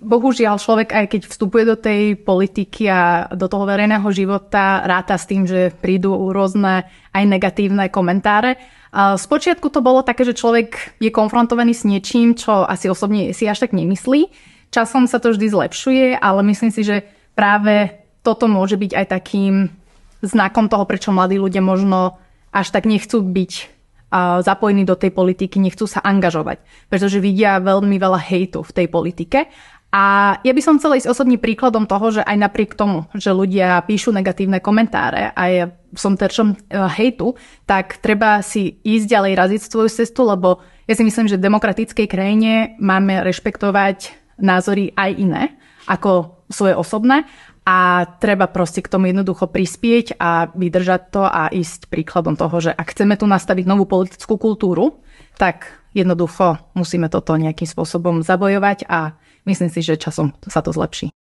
Bohužiaľ, človek aj keď vstupuje do tej politiky a do toho verejného života, ráta s tým, že prídu rôzne aj negatívne komentáre. Spočiatku to bolo také, že človek je konfrontovaný s niečím, čo asi osobne si až tak nemyslí. Časom sa to vždy zlepšuje, ale myslím si, že práve toto môže byť aj takým znakom toho, prečo mladí ľudia možno až tak nechcú byť zapojení do tej politiky, nechcú sa angažovať, pretože vidia veľmi veľa hejtu v tej politike a ja by som chcela ísť osobným príkladom toho, že aj napriek tomu, že ľudia píšu negatívne komentáre a ja som terčom eh, hejtu, tak treba si ísť ďalej raziť svoju cestu, lebo ja si myslím, že v demokratickej krajine máme rešpektovať názory aj iné ako svoje osobné a treba proste k tomu jednoducho prispieť a vydržať to a ísť príkladom toho, že ak chceme tu nastaviť novú politickú kultúru, tak jednoducho musíme toto nejakým spôsobom zabojovať a myslím si, že časom sa to zlepší.